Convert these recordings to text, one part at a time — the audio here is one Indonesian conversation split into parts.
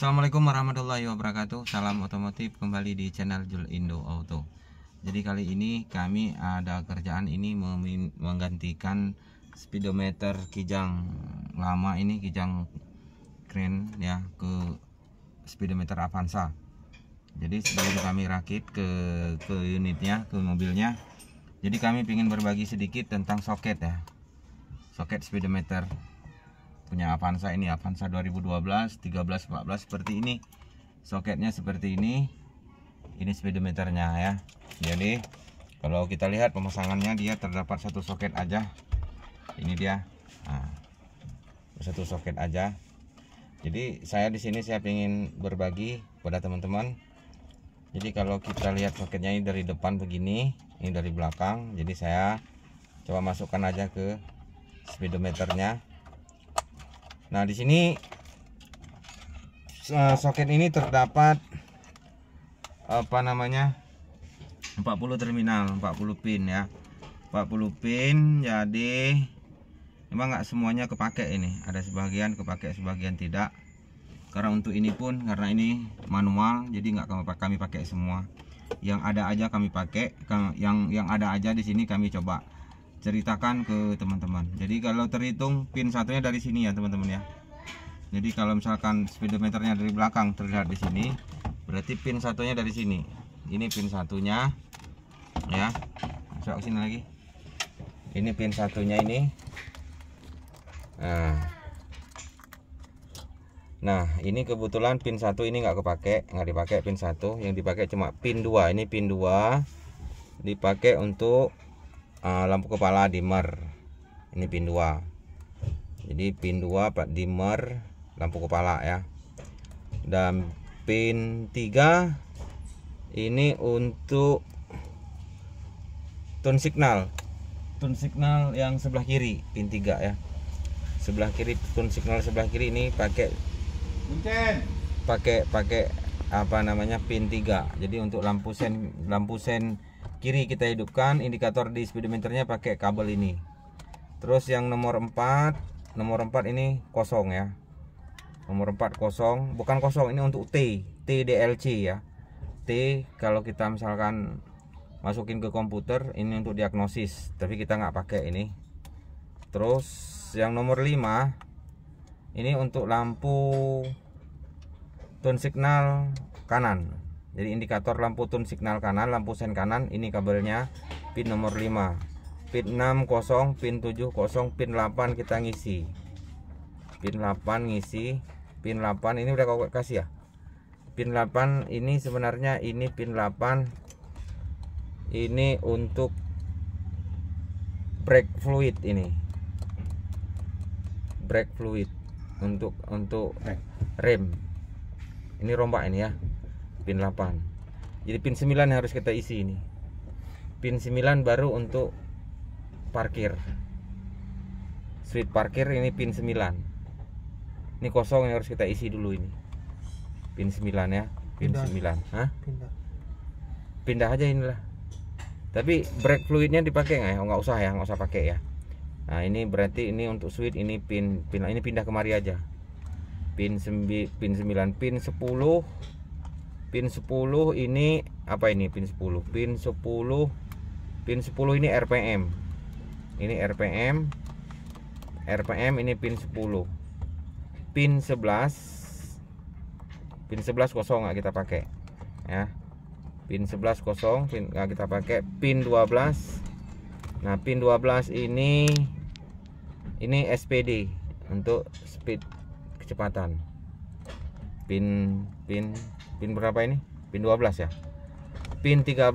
Assalamualaikum warahmatullahi wabarakatuh Salam otomotif kembali di channel Jul Indo Auto Jadi kali ini kami ada kerjaan ini menggantikan speedometer kijang lama ini kijang keren ya ke speedometer Avanza Jadi sebelum kami rakit ke, ke unitnya ke mobilnya Jadi kami ingin berbagi sedikit tentang soket ya Soket speedometer punya Avanza ini Avanza 2012 13 14 seperti ini soketnya seperti ini ini speedometernya ya jadi kalau kita lihat pemasangannya dia terdapat satu soket aja ini dia nah, satu soket aja jadi saya di sini saya ingin berbagi pada teman-teman jadi kalau kita lihat soketnya ini dari depan begini ini dari belakang jadi saya coba masukkan aja ke speedometernya Nah, di sini eh, soket ini terdapat apa namanya? 40 terminal, 40 pin ya. 40 pin jadi memang nggak semuanya kepake ini. Ada sebagian kepake, sebagian tidak. Karena untuk ini pun karena ini manual jadi nggak kami pakai semua. Yang ada aja kami pakai, yang yang ada aja di sini kami coba ceritakan ke teman-teman jadi kalau terhitung pin satunya dari sini ya teman-teman ya jadi kalau misalkan speedometernya dari belakang terlihat di sini berarti pin satunya dari sini ini pin satunya ya masuk sini lagi ini pin satunya ini nah Nah ini kebetulan pin satu ini nggak kepake nggak dipakai pin satu yang dipakai cuma pin 2 ini pin 2 dipakai untuk uh, lampu kepala dimmer ini pin 2 jadi pin 2 pak dimmer lampu kepala ya dan pin 3 ini untuk tone signal tone signal yang sebelah kiri pin 3 ya sebelah kiri tone signal sebelah kiri ini pakai pakai pakai apa namanya pin 3 jadi untuk lampu sen lampu sen kiri kita hidupkan indikator di speedometernya pakai kabel ini terus yang nomor 4 nomor 4 ini kosong ya nomor 4 kosong bukan kosong ini untuk T T DLC ya T kalau kita misalkan masukin ke komputer ini untuk diagnosis tapi kita nggak pakai ini terus yang nomor 5 ini untuk lampu turn signal kanan jadi indikator lampu tun signal kanan lampu sen kanan ini kabelnya pin nomor 5 pin 60 pin 70 pin 8 kita ngisi pin 8 ngisi pin 8 ini udah kau kasih ya pin 8 ini sebenarnya ini pin 8 ini untuk brake fluid ini brake fluid untuk untuk rem ini rombak ini ya pin 8 jadi pin 9 yang harus kita isi ini pin 9 baru untuk parkir street parkir ini pin 9 ini kosong yang harus kita isi dulu ini pin 9 ya pin pindah. 9 Hah? pindah pindah aja inilah tapi brake fluidnya dipakai nggak ya oh, nggak usah ya nggak usah pakai ya nah ini berarti ini untuk switch ini pin pin ini pindah kemari aja pin sembi, pin 9 pin 10 pin 10 ini apa ini pin 10 pin 10 pin 10 ini RPM ini RPM RPM ini pin 10 pin 11 pin 11 kosong nggak kita pakai ya pin 11 kosong pin nggak kita pakai pin 12 nah pin 12 ini ini SPD untuk speed kecepatan pin pin pin berapa ini pin 12 ya pin 13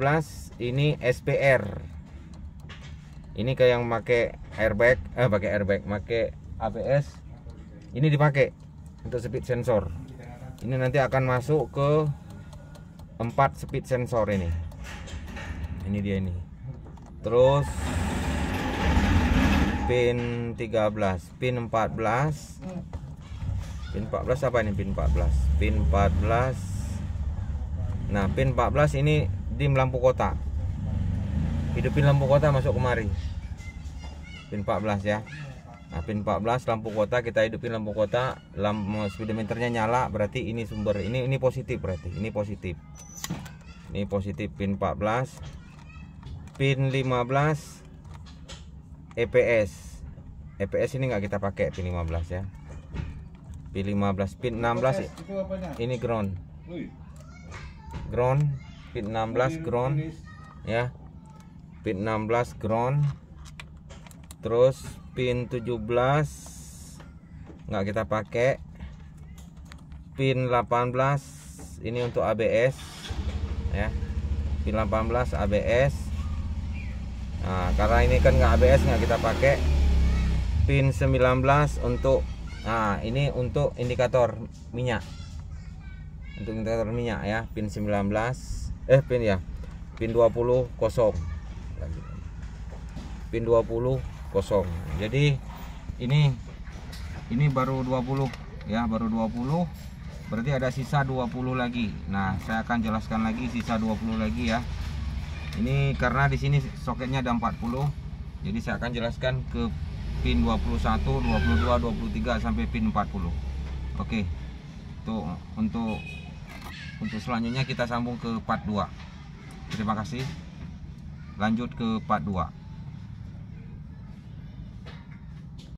ini SPR ini kayak yang pakai airbag eh pakai airbag pakai ABS ini dipakai untuk speed sensor ini nanti akan masuk ke 4 speed sensor ini ini dia ini terus pin 13 pin 14 pin 14 apa ini pin 14 pin 14 nah pin 14 ini dim lampu kota hidupin lampu kota masuk kemari pin 14 ya nah, pin 14 lampu kota kita hidupin lampu kota lampu speedometernya nyala berarti ini sumber ini ini positif berarti ini positif ini positif pin 14 pin 15 EPS EPS ini nggak kita pakai pin 15 ya pin 15 pin 16 e ini ground ground pit 16 ground ya pit 16 ground terus pin 17 nggak kita pakai pin 18 ini untuk ABS ya pin 18 ABS nah, karena ini kan nggak ABS nggak kita pakai pin 19 untuk nah ini untuk indikator minyak untuk indikator minyak ya pin 19 eh pin ya pin 20 kosong pin 20 kosong jadi ini ini baru 20 ya baru 20 berarti ada sisa 20 lagi nah saya akan jelaskan lagi sisa 20 lagi ya ini karena di sini soketnya ada 40 jadi saya akan jelaskan ke pin 21 22 23 sampai pin 40 oke okay. untuk untuk untuk selanjutnya kita sambung ke part 2 terima kasih lanjut ke part 2